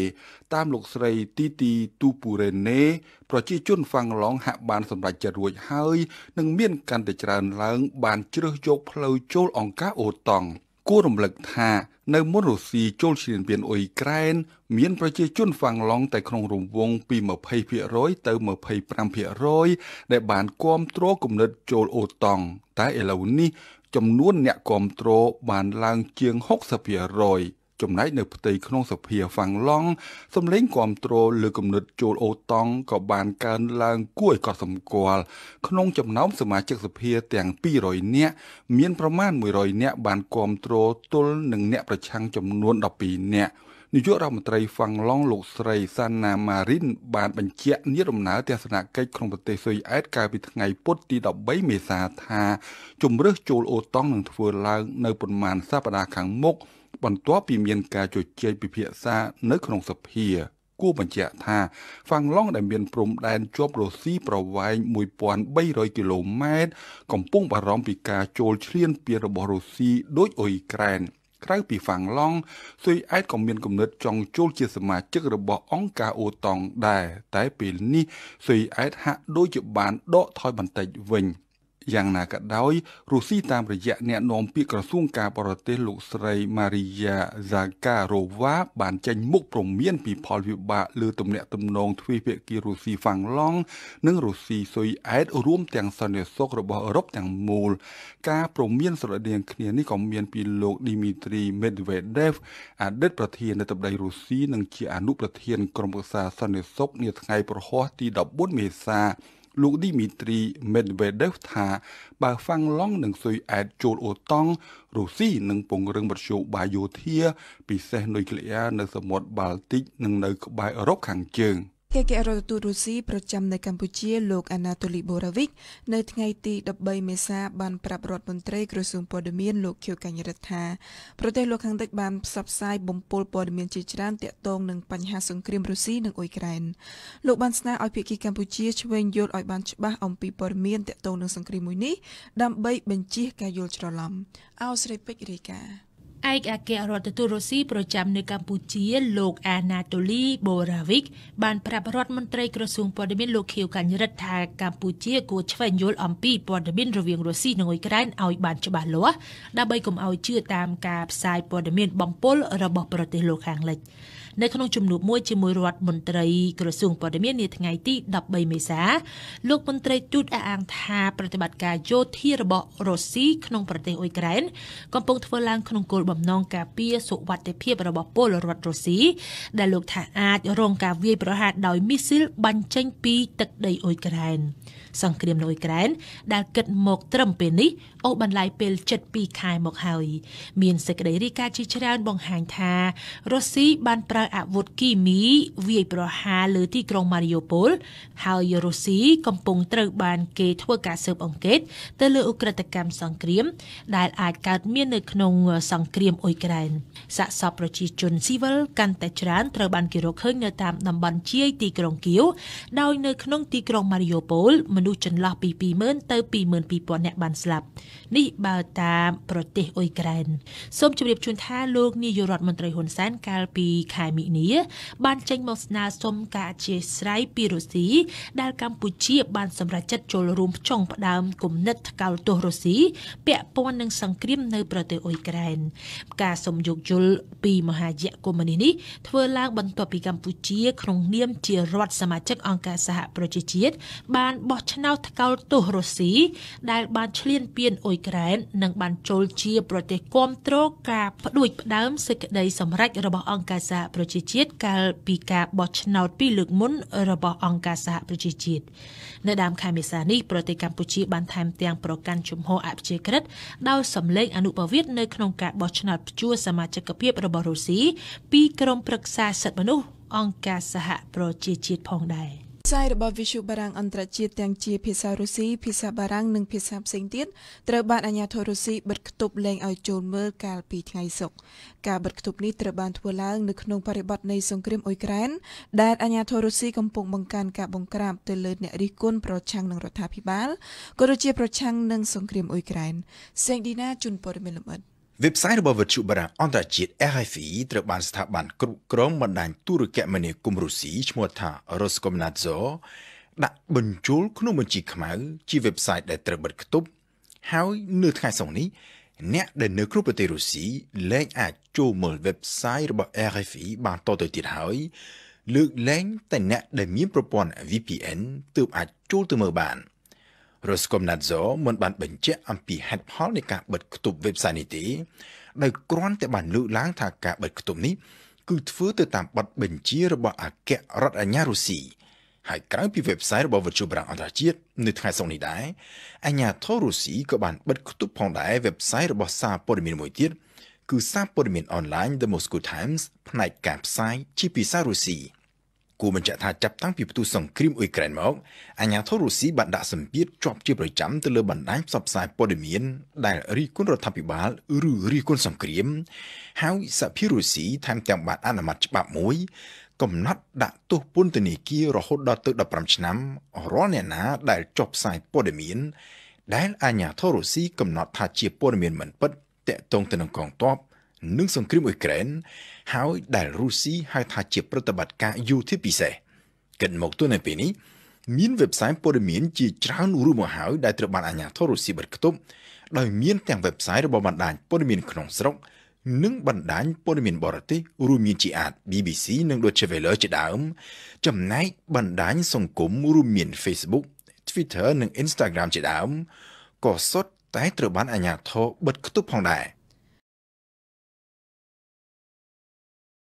តាមលោកស្រីទីទីទូពូរ៉េណេប្រជាជនហ្វាំងឡុងហាក់បានសម្រេចចិត្តរួចហើយនឹងមានកាន់តែច្រើនឡើង បានជ្រើសយកផ្លូវចូលអង្គការអូតង់។គួររំលឹកថា នៅមុនរុស្ស៊ីចូលឈ្លានពានអ៊ុយក្រែនមានប្រជាជនហ្វាំងឡង់តែក្នុងរង្វង់ពី20%ទៅ25%ដែលបានគ្រប់គ្រងគំនិតចូលអូតង់តែឥឡូវនេះ ចំនួនអ្នកគ្រប់គ្រងបានឡើងជាង60%ចំណែកនៅផ្ទៃក្នុងសភាហ្វាំងឡង់សម្លេងគ្រប់គ្រងលើគំនិតចូលអូតង់ក៏បានកើនឡើងគួរឲ្យកត់សម្គាល់ក្នុងចំណោមសមាជិកសភាទាំង200នាក់មានប្រមាណ100នាក់បានគ្រប់គ្រងទល់នឹងអ្នកប្រឆាំងចំនួន12នាក់នាយករដ្ឋមន្ត្រីហ្វាំងឡង់លោកស្រីសាណាម៉ារីនបានបញ្ជាក់នាយដំណើរទស្សនកិច្ចក្នុងប្រទេសស៊ុយអែតកាលពីថ្ងៃពុធទី13មេសាថា ជំរឹះចូលអូតង់នឹងធ្វើឡើងនៅប្រមាណសប្តាហ៍ខាងមុខបន្ទាប់ពីមានការជជែកពិភាក្សានៅក្នុងសភាគួរបញ្ជាក់ថាហ្វាំងឡង់ដែលមានព្រំដែនជាប់រុស្ស៊ីប្រវែង1300គីឡូម៉ែត្រកំពុងបារម្ភពីការចូលឈ្លានពានរបស់រុស្ស៊ីដោយអ៊ុយក្រែនក្រៅពីហ្វាំងឡង់ស៊ុយអែតក៏មានគំនិតចង់ចូលជាសមាជិករបស់អង្គការអូតង់ដែរតែពេលនេះស៊ុយអែតហាក់ដូចជាបានដកថយបន្តិចវិញ។យ៉ាងណាក៏ដោយរុស្ស៊ីតាមរយៈអ្នកនាំពាក្យក្រសួងការបរទេសលោកស្រី Maria Zakharova បានចេញមុខព្រមានពីផលវិបាកលើទំនាក់ទំនងទ្វេភាគីរុស្ស៊ីហ្វាំងឡង់និងរុស្ស៊ីស៊ុយអែតរួមទាំងសន្តិសុខរបស់អឺរ៉ុបទាំងមូល ការព្រមានស្រដៀងគ្នានេះក៏មានពីលោក Dmitry Medvedev អតីតប្រធានាធិបតីរុស្ស៊ីនិងជាអនុប្រធានក្រុមប្រឹក្សាសន្តិសុខនាថ្ងៃប្រហ័សទី14មេសាលោកឌីមីត្រីមេដវេដេវថា បើហ្វាំងឡុងនិងស៊ុយអែតចូលអូតង់រុស្ស៊ីនឹងពង្រឹងមធ្យោបាយយោធាពិសេសនុយក្លេអ៊ែរនៅសមុទ្របាល់ទិកនិងនៅក្បែរអឺរ៉ុបខាងជើង។កិច្ចការរដ្ឋទូតរុស្ស៊ីប្រចាំនៅកម្ពុជាលោកអាណាតូលីបូរ៉ាវិកនៅថ្ងៃទី13មេសាបានប្រាប់រដ្ឋមន្ត្រីក្រសួងព័ត៌មានលោកខៀវកញ្ញរិទ្ធថាប្រទេសលោកខាងលិចបានផ្សព្វផ្សាយបំពល់ព័ត៌មានជាច្រើន ទាក់ទងនឹងបញ្ហាសង្គ្រាមរុស្ស៊ីនិងអ៊ុយក្រែនលោកបានស្នើឲ្យភាគីកម្ពុជាឆ្វេងយល់ឲ្យបានច្បាស់អំពីព័ត៌មានទាក់ទងនឹងសង្គ្រាមមួយនេះដើម្បីបញ្ជៀសការយល់ច្រឡំអោស្រីពេជ្ររាយការណ៍ឯកអគ្គរដ្ឋទូតរុស្ស៊ីប្រចាំនៅកម្ពុជា លោកអាណាតូលីបូរ៉ាវិកបានប្រាប់រដ្ឋមន្ត្រីក្រសួងព័ត៌មានលោកខៀវកញ្ញរិទ្ធថាកម្ពុជាគួរឆ្វេងយល់អំពីព័ត៌មានរវាងរុស្ស៊ីនិងអ៊ុយក្រែនឲ្យបានច្បាស់លាស់ដើម្បីកុំឲ្យជឿតាមការផ្សាយព័ត៌មានបំពុលរបស់ប្រទេសលោកខាងលិច។នៅក្នុងជំនួបមួយជាមួយរដ្ឋមន្ត្រីក្រសួងព័ត៌មាននាថ្ងៃទី13មេសាលោកមន្ត្រីទូតអះអាងថាប្រតិបត្តិការយោធារបស់រុស្ស៊ីក្នុងប្រទេសអ៊ុយក្រែនកំពុងធ្វើឡើងក្នុងគោលបំណងការពារសុវត្ថិភាពរបស់ពលរដ្ឋរុស្ស៊ីដែលលោកថាអាចរងការវាយប្រហារដោយមីស៊ីលបាញ់ចេញពីទឹកដីអ៊ុយក្រែន។សង្គ្រាមនៅអ៊ុយក្រែនដែលគិតមកត្រឹមពេលនេះអូសបន្លាយពេល72ខែមកហើយ មានសេចក្តីរាយការណ៍ជាច្រើនបង្ហាញថារុស្ស៊ីបានប្រើអាវុធគីមីវាយប្រហារលើទីក្រុងម៉ារីយ៉ូប៉ូលហើយរុស្ស៊ីកំពុងត្រូវបានគេធ្វើការស៊ើបអង្កេតទៅលើឧក្រិដ្ឋកម្មសង្គ្រាមដែលអាចកើតមាននៅក្នុងសង្គ្រាមអ៊ុយក្រែនសាកសពប្រជាជនស៊ីវិលកាន់តែច្រើនត្រូវបានគេរកឃើញនៅតាមតំបន់ជាយទីក្រុងគៀវដោយនៅក្នុងទីក្រុងម៉ារីយ៉ូប៉ូលមមនុស្សចន្លោះពី20,000ទៅ22,000នាក់បានស្លាប់នេះបើតាមប្រទេសអ៊ុយក្រែនសូមជម្រាបជូនថា លោក នាយករដ្ឋមន្ត្រីហ៊ុនសែនកាលពីខែមិនិនា បានចេញមកស្នើសុំការអធិស្ឋានពីរុស្ស៊ីដែលកម្ពុជា បានសម្រេចចិត្តចូលរួមផ្ចង់ផ្ដើមគំនិតថ្កោលទោសរុស្ស៊ីពាក់ព័ន្ធនឹងសង្គ្រាម នៅប្រទេសអ៊ុយក្រែនការសំយោគយល់ពីមហាយៈកុម្មុយនីនេះធ្វើឡើងបន្ទាប់ពីកម្ពុជា ក្នុងនាមជារដ្ឋសមាជិកអង្គការសហប្រជាជាតិបានបោះឆ្នោតថ្កោលទោសរុស្ស៊ីដែលបានឈ្លានពានអ៊ុយក្រែន និងបានចូលជាប្រទេសគាំទ្រការផ្ដួចផ្ដើមសេចក្តីសម្រេចរបស់អង្គការសហប្រជាជាតិកាលពីការបោះឆ្នោតពីលើកមុនរបស់អង្គការសហប្រជាជាតិនៅដើមខែមេសានេះប្រទេសកម្ពុជាបានថែមទាំងប្រកាន់ជំហរអព្យាក្រឹតដោយសម្លេងអនុប្រវេសន៍នៅក្នុងការបោះឆ្នោតផ្ជួសមាជិកភាពរបស់រុស្ស៊ីពីក្រុមប្រឹក្សាសិទ្ធិមនុស្សអង្គការសហប្រជាជាតិផងដែរ។ផ្សាយរបស់វិទ្យុបារាំងអន្តរជាតិទាំងជាភាសារុស្ស៊ីភាសាបារាំងនិងភាសាផ្សេងទៀតត្រូវបានអាជ្ញាធររុស្ស៊ីបិទគប់លែងឲ្យចូលមើលកាលពីថ្ងៃសុក្រការបិទគប់នេះត្រូវបានធ្វើឡើងនៅក្នុងបរិបទនៃសង្គ្រាមអ៊ុយក្រែនដែលអាជ្ញាធររុស្ស៊ីកំពុងបង្កើនការបង្ក្រាបទៅលើអ្នករិះគន់ប្រឆាំងនឹងរដ្ឋាភិបាលក៏ដូចជាប្រឆាំងនឹងសង្គ្រាមអ៊ុយក្រែនសេងឌីណាជួនព័ត៌មានលម្អិត website របស់វិទ្យុបារាំងអន្តរជាតិ RFI ត្រូវបានស្ថាប័នគ្រប់គ្រងបណ្ដាញទូរគមនាគមន៍រុស្ស៊ីឈ្មោះថា Roskomnadzor ដាក់បញ្ចូលក្នុងបញ្ជីខ្មៅជា website ដែលត្រូវបិទគប់ ហើយនៅថ្ងៃសុក្រនេះ អ្នកដែលនៅក្នុងប្រទេសរុស្ស៊ីលែងអាចចូលមើល website របស់ RFI បានតទៅទៀតហើយលើកលែងតែអ្នកដែលមានប្រព័ន្ធ VPN ទើបអាចចូលទៅមើលបាន។រសគមណាត់ហ្សូមិនបានបញ្ជាក់អំពីហេតុផលនៃការបិទគប់ website នេះទេដោយគ្រាន់តែបានលើកឡើងថាការបិទគប់នេះគឺធ្វើទៅតាមបទបញ្ជារបស់អគ្គរដ្ឋអាជ្ញារុស្ស៊ីហើយក្រៅពី website របស់វិទ្យុប្រាំងអន្តរជាតិនៅថ្ងៃសុក្រនេះដែរអាជ្ញាធររុស្ស៊ីក៏បានបិទគប់ផងដែរ website របស់សារព័ត៌មានមួយទៀតគឺសារព័ត៌មានអនឡាញ The Moscow Times ផ្នែកការផ្សាយជាភាសារុស្ស៊ី។គួរបញ្ជាក់ថាចាប់តាំងពីផ្ទុះសង្គ្រាមអ៊ុយក្រែនមកអាញាធររុស្ស៊ីបានដាក់សម្ពាធជាប់ជាប្រចាំទៅលើបណ្ដាញផ្សព្វផ្សាយព័ត៌មាន ដែលរិះគន់រដ្ឋាភិបាល ឬរិះគន់សង្គ្រាមហើយសហភាពរុស្ស៊ីថែមទាំងបានអនុម័តច្បាប់មួយកំណត់ដាក់ទោសពន្ធនាគាររហូតដល់ទៅ15ឆ្នាំរាល់អ្នកណាដែលចុះផ្សាយព័ត៌មាន ដែលអាញាធររុស្ស៊ីកំណត់ថាជាព័ត៌មានមិនពិតតាក់ទងទៅនឹងកងទ័ពនិងសង្គ្រាមអ៊ុយក្រែនហើយដែលរុស្ស៊ីហៅថាជាប្រតិបត្តិការយោធាពិសេសកិនមកទល់នៅពេលនេះមាន website ព័ត៌មានជាច្រើនរួមមកហើយដែលត្រូវបានអាជ្ញាធររុស្ស៊ីបិទគប់ដោយមានទាំង website របស់បណ្ដាញព័ត៌មានក្នុងស្រុកនិងបណ្ដាញព័ត៌មានបរទេសរួមមានជាអាច BBC និង Deutsche Welle ជាដើម ចំណែកបណ្ដាញសង្គមរួមមាន Facebook Twitter និង Instagram ជាដើមក៏សុទ្ធតែត្រូវបានអាជ្ញាធរបិទគប់ផងដែរ។